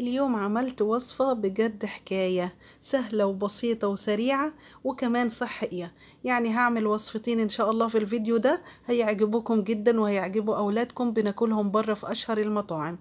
اليوم عملت وصفة بجد حكاية سهلة وبسيطة وسريعة وكمان صحية يعني هعمل وصفتين ان شاء الله في الفيديو ده هيعجبوكم جدا وهيعجبوا اولادكم بناكلهم بره في اشهر المطاعم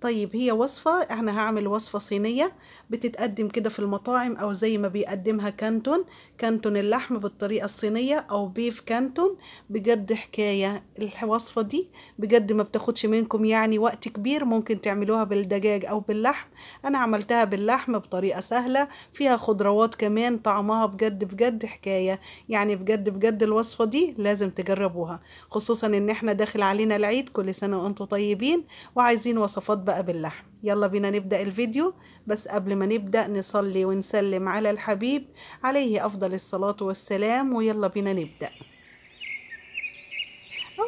طيب هي وصفة انا هعمل وصفة صينية بتتقدم كده في المطاعم او زي ما بيقدمها كانتون كانتون اللحم بالطريقة الصينية او بيف كانتون بجد حكاية الوصفة دي بجد ما بتاخدش منكم يعني وقت كبير ممكن تعملوها بالدجاج او باللحم انا عملتها باللحم بطريقة سهلة فيها خضروات كمان طعمها بجد بجد حكاية يعني بجد بجد الوصفة دي لازم تجربوها خصوصا ان احنا داخل علينا العيد كل سنة وانتم طيبين وعايزين وصفات بقى باللحم يلا بينا نبدأ الفيديو بس قبل ما نبدأ نصلي ونسلم على الحبيب عليه أفضل الصلاة والسلام ويلا بينا نبدأ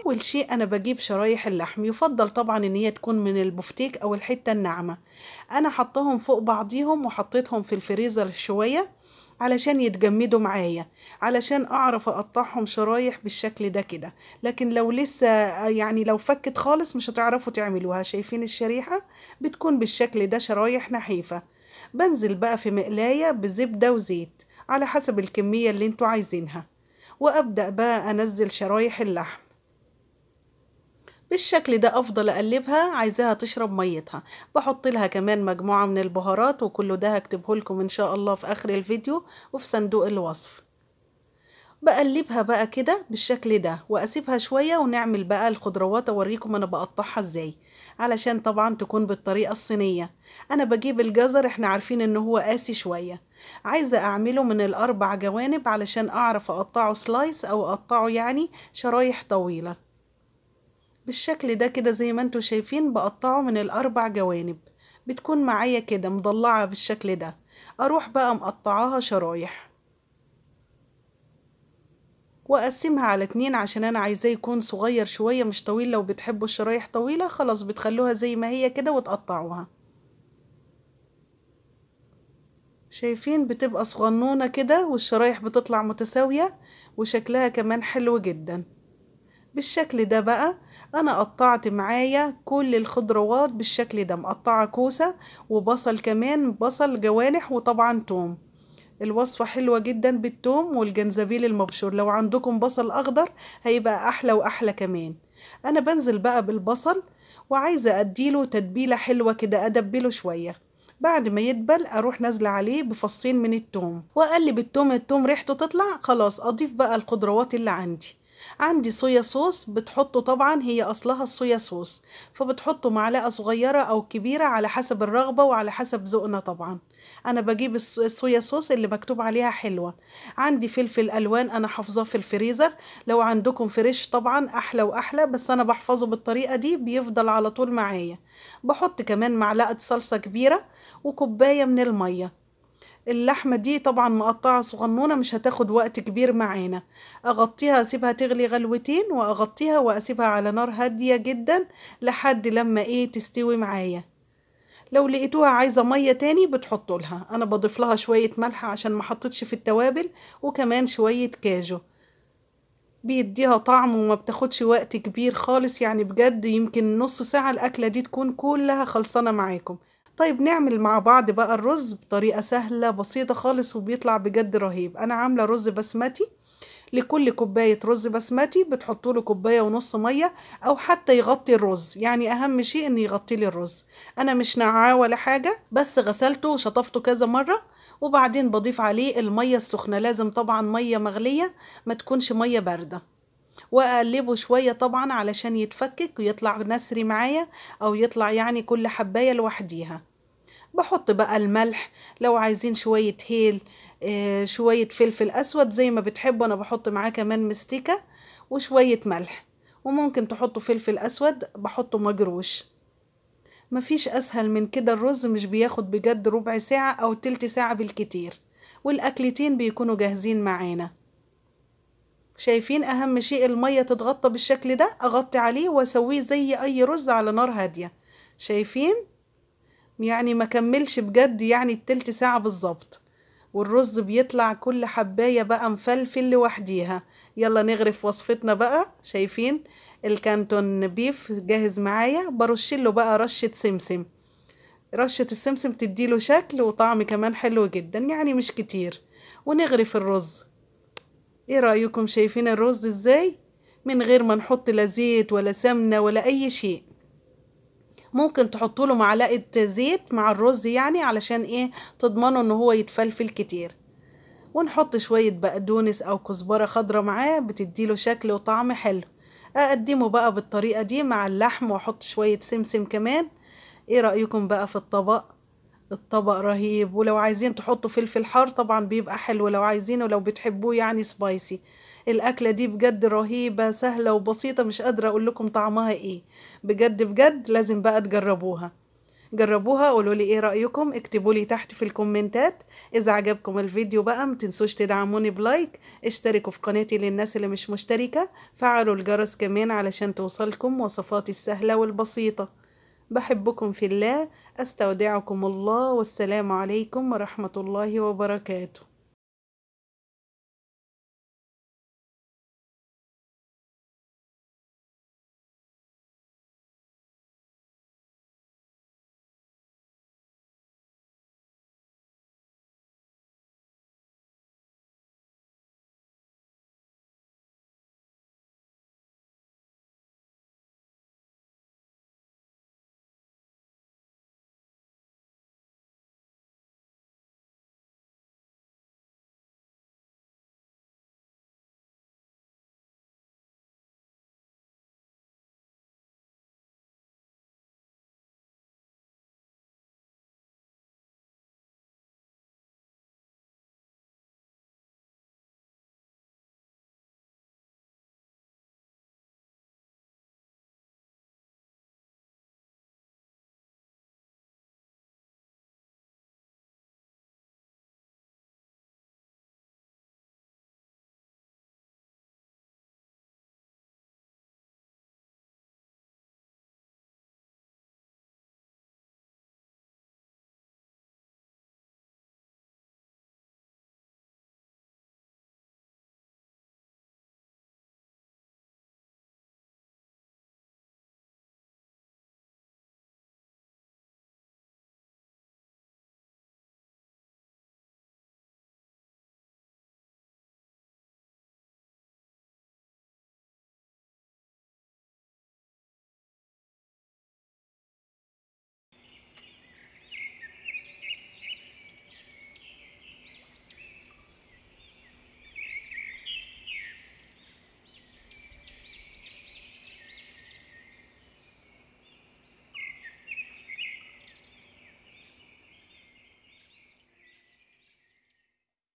أول شيء أنا بجيب شرايح اللحم يفضل طبعا إن هي تكون من البفتيك أو الحتة الناعمة أنا حطهم فوق بعضيهم وحطيتهم في الفريزر شوية علشان يتجمدوا معايا علشان اعرف اقطعهم شرايح بالشكل ده كده لكن لو لسه يعني لو فكت خالص مش هتعرفوا تعملوها شايفين الشريحة بتكون بالشكل ده شرايح نحيفة بنزل بقى في مقلاية بزبدة وزيت على حسب الكمية اللي انتوا عايزينها وابدأ بقى انزل شرايح اللحم بالشكل ده افضل اقلبها عايزاها تشرب ميتها بحط لها كمان مجموعة من البهارات وكل ده هكتبه لكم ان شاء الله في اخر الفيديو وفي صندوق الوصف بقلبها بقى كده بالشكل ده واسيبها شوية ونعمل بقى الخضروات اوريكم انا بقطعها ازاي علشان طبعا تكون بالطريقة الصينية انا بجيب الجزر احنا عارفين ان هو قاسي شوية عايزة اعمله من الاربع جوانب علشان اعرف اقطعه سلايس او اقطعه يعني شرايح طويلة بالشكل ده كده زي ما انتوا شايفين بقطعه من الاربع جوانب بتكون معايا كده مضلعة بالشكل ده اروح بقى مقطعاها شرايح واقسمها على اتنين عشان انا عايزاه يكون صغير شوية مش طويل لو بتحبوا الشرايح طويلة خلاص بتخلوها زي ما هي كده وتقطعوها شايفين بتبقى صغنونة كده والشرايح بتطلع متساوية وشكلها كمان حلو جداً بالشكل ده بقى انا قطعت معايا كل الخضروات بالشكل ده مقطعه كوسه وبصل كمان بصل جوانح وطبعا توم الوصفه حلوه جدا بالتوم والجنزبيل المبشور لو عندكم بصل اخضر هيبقى احلى واحلى كمان انا بنزل بقى بالبصل وعايزه اديله تتبيله حلوه كده ادبله شويه بعد ما يدبل اروح نازله عليه بفصين من التوم واقلب التوم التوم ريحته تطلع خلاص اضيف بقى الخضروات اللي عندي عندي صويا صوص بتحطه طبعا هي اصلها الصويا صوص فبتحطه معلقه صغيره او كبيره على حسب الرغبه وعلى حسب ذوقنا طبعا انا بجيب الصويا صوص اللي مكتوب عليها حلوه عندي فلفل الوان انا حافظاه في الفريزر لو عندكم فريش طبعا احلى واحلى بس انا بحفظه بالطريقه دي بيفضل على طول معايا بحط كمان معلقه صلصه كبيره وكوبايه من الميه اللحمة دي طبعا مقطعة صغنونة مش هتاخد وقت كبير معانا اغطيها اسيبها تغلي غلوتين واغطيها واسيبها على نار هادية جدا لحد لما ايه تستوي معايا لو لقيتوها عايزة مية تاني بتحطوا لها انا بضيف لها شوية ملح عشان ما حطتش في التوابل وكمان شوية كاجو بيديها طعم وما بتاخدش وقت كبير خالص يعني بجد يمكن نص ساعة الاكلة دي تكون كلها خلصانة معاكم طيب نعمل مع بعض بقى الرز بطريقة سهلة بسيطة خالص وبيطلع بجد رهيب أنا عاملة رز بسمتي لكل كوباية رز بسمتي بتحطوا له كوباية ونص مية أو حتى يغطي الرز يعني أهم شيء إن يغطي لي الرز أنا مش نعاه ولا حاجة بس غسلته وشطفته كذا مرة وبعدين بضيف عليه المية السخنة لازم طبعا مية مغلية ما تكونش مية باردة واقلبه شوية طبعا علشان يتفكك ويطلع نسري معايا او يطلع يعني كل حباية لوحديها بحط بقى الملح لو عايزين شوية هيل آه، شوية فلفل أسود زي ما بتحبوا أنا بحط معاه كمان مستيكة وشوية ملح وممكن تحطوا فلفل أسود بحطه مجروش مفيش أسهل من كده الرز مش بياخد بجد ربع ساعة أو تلت ساعة بالكتير والأكلتين بيكونوا جاهزين معانا شايفين أهم شيء المية تتغطى بالشكل ده أغطي عليه وأسويه زي أي رز على نار هادية شايفين؟ يعني ما كملش بجد يعني التلت ساعة بالظبط والرز بيطلع كل حباية بقى مفلفل لوحديها يلا نغرف وصفتنا بقى شايفين الكانتون بيف جاهز معايا برشله بقى رشة سمسم رشة السمسم تديله شكل وطعم كمان حلو جدا يعني مش كتير ونغرف الرز ايه رأيكم شايفين الرز ازاي من غير ما نحط لا زيت ولا سمنة ولا اي شيء ممكن تحطوا له معلقه زيت مع الرز يعني علشان ايه تضمنوا ان هو يتفلفل كتير ونحط شويه بقدونس او كزبره خضراء معاه بتديله شكل وطعم حلو اقدمه بقى بالطريقه دي مع اللحم واحط شويه سمسم كمان ايه رايكم بقى في الطبق الطبق رهيب ولو عايزين تحطوا فلفل حار طبعا بيبقى حلو لو عايزينه لو بتحبوه يعني سبايسي الاكله دي بجد رهيبه سهله وبسيطه مش قادره اقول لكم طعمها ايه بجد بجد لازم بقى تجربوها جربوها قولوا لي ايه رايكم اكتبوا لي تحت في الكومنتات اذا عجبكم الفيديو بقى متنسوش تدعموني بلايك اشتركوا في قناتي للناس اللي مش مشتركه فعلوا الجرس كمان علشان توصلكم وصفاتي السهله والبسيطه بحبكم في الله استودعكم الله والسلام عليكم ورحمه الله وبركاته